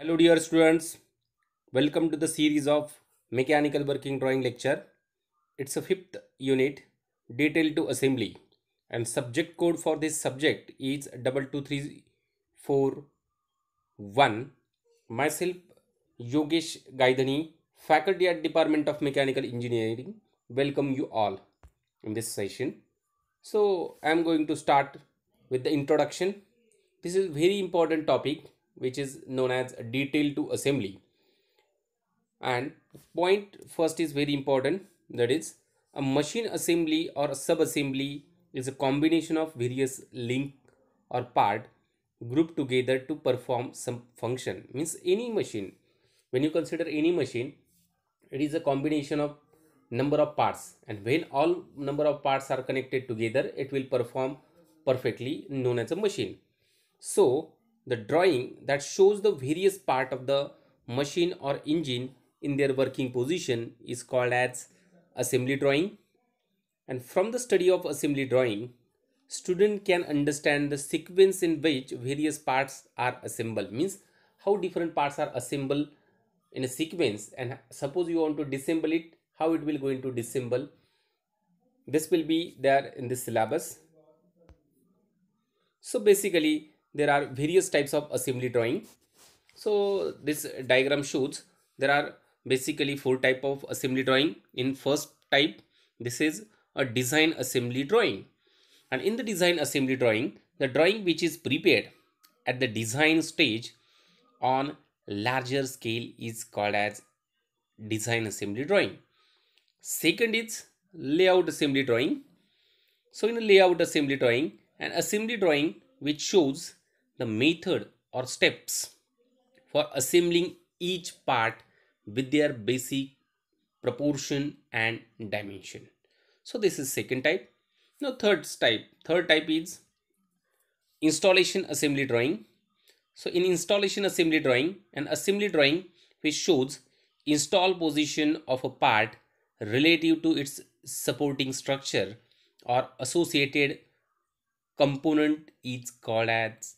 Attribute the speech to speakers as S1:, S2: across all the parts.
S1: Hello dear students, welcome to the series of Mechanical Working Drawing lecture. It's a fifth unit, Detail to Assembly and subject code for this subject is 22341. Myself Yogesh Gaidani, faculty at Department of Mechanical Engineering, welcome you all in this session. So I am going to start with the introduction. This is very important topic which is known as detail to assembly and point first is very important that is a machine assembly or sub-assembly is a combination of various link or part grouped together to perform some function means any machine when you consider any machine it is a combination of number of parts and when all number of parts are connected together it will perform perfectly known as a machine so the drawing that shows the various part of the machine or engine in their working position is called as assembly drawing. And from the study of assembly drawing, student can understand the sequence in which various parts are assembled. Means how different parts are assembled in a sequence and suppose you want to disassemble it, how it will go into disassemble. This will be there in this syllabus. So basically there are various types of assembly drawing so this diagram shows there are basically four type of assembly drawing in first type this is a design assembly drawing and in the design assembly drawing the drawing which is prepared at the design stage on larger scale is called as design assembly drawing second is layout assembly drawing so in layout assembly drawing an assembly drawing which shows the method or steps for assembling each part with their basic proportion and dimension. So this is second type. Now third type, third type is installation assembly drawing. So in installation assembly drawing, an assembly drawing which shows install position of a part relative to its supporting structure or associated component is called as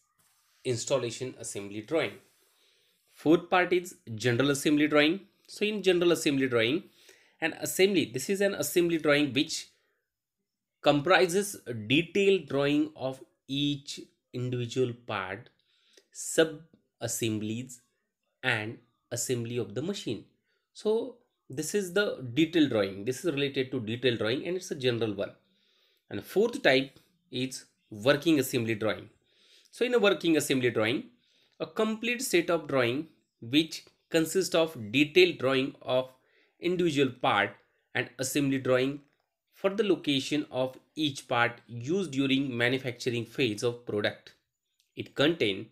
S1: installation assembly drawing. Fourth part is general assembly drawing. So in general assembly drawing, an assembly, this is an assembly drawing which comprises detailed drawing of each individual part, sub-assemblies and assembly of the machine. So this is the detailed drawing. This is related to detailed drawing and it's a general one. And fourth type is working assembly drawing so in a working assembly drawing a complete set of drawing which consists of detailed drawing of individual part and assembly drawing for the location of each part used during manufacturing phase of product it contains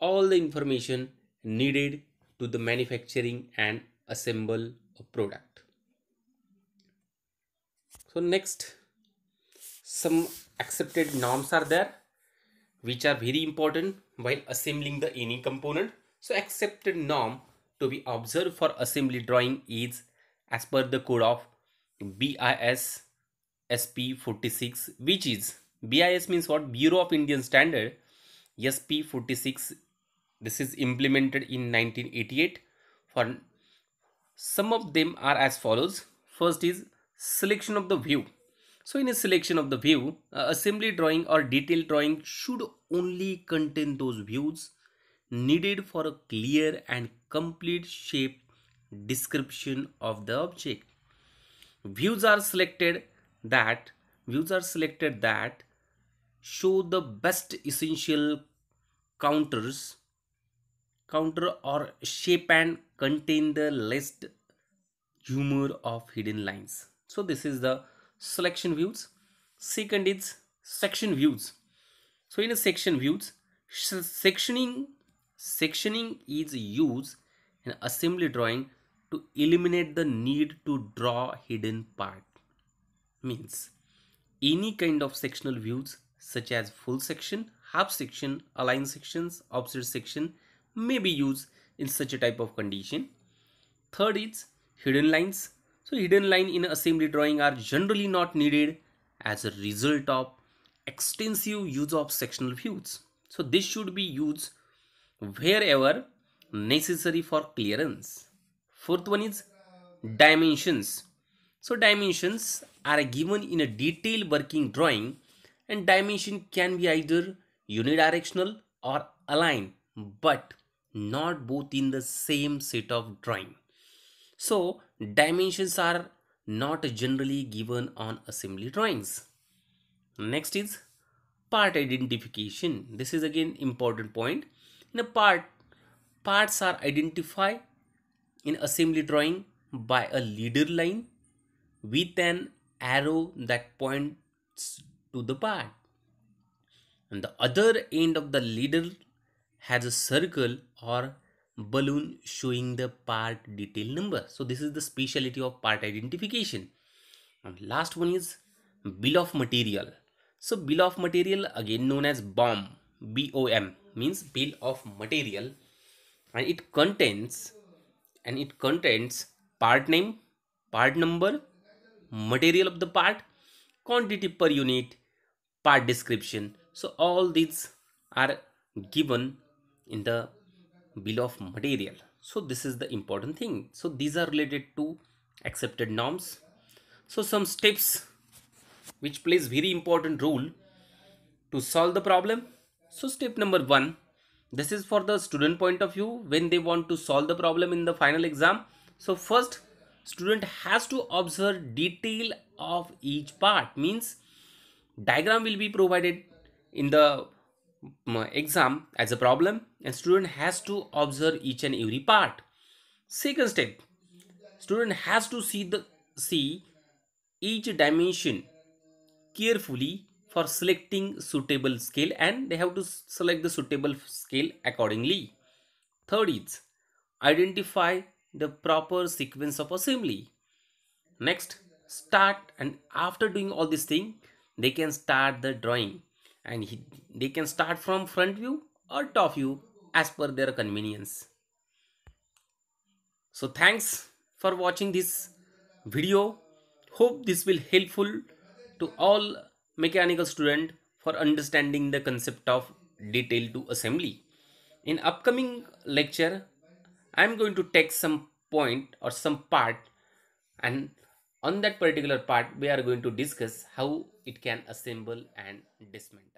S1: all the information needed to the manufacturing and assemble a product so next some accepted norms are there which are very important while assembling the any component. So accepted norm to be observed for assembly drawing is as per the code of BIS SP 46 which is BIS means what Bureau of Indian Standard SP 46 this is implemented in 1988 for some of them are as follows first is selection of the view so in a selection of the view, uh, assembly drawing or detailed drawing should only contain those views needed for a clear and complete shape description of the object. Views are selected that views are selected that show the best essential counters counter or shape and contain the least humor of hidden lines. So this is the selection views second is section views so in a section views sectioning sectioning is used in assembly drawing to eliminate the need to draw hidden part means any kind of sectional views such as full section half section align sections offset section may be used in such a type of condition third is hidden lines so hidden line in assembly drawing are generally not needed as a result of extensive use of sectional views. So this should be used wherever necessary for clearance. Fourth one is dimensions. So dimensions are given in a detailed working drawing and dimension can be either unidirectional or aligned but not both in the same set of drawing. So Dimensions are not generally given on assembly drawings. Next is part identification. This is again important point. In a part, parts are identified in assembly drawing by a leader line with an arrow that points to the part. And the other end of the leader has a circle or balloon showing the part detail number so this is the speciality of part identification and last one is bill of material so bill of material again known as BOM BOM means bill of material and it contains and it contains part name part number material of the part quantity per unit part description so all these are given in the bill of material so this is the important thing so these are related to accepted norms so some steps which plays very important role to solve the problem so step number 1 this is for the student point of view when they want to solve the problem in the final exam so first student has to observe detail of each part means diagram will be provided in the exam as a problem and student has to observe each and every part second step student has to see the see each dimension carefully for selecting suitable scale and they have to select the suitable scale accordingly third is identify the proper sequence of assembly next start and after doing all this thing they can start the drawing and he, they can start from front view or top view as per their convenience. So thanks for watching this video. Hope this will helpful to all mechanical student for understanding the concept of detail to assembly. In upcoming lecture, I am going to take some point or some part and on that particular part we are going to discuss how it can assemble and dismantle.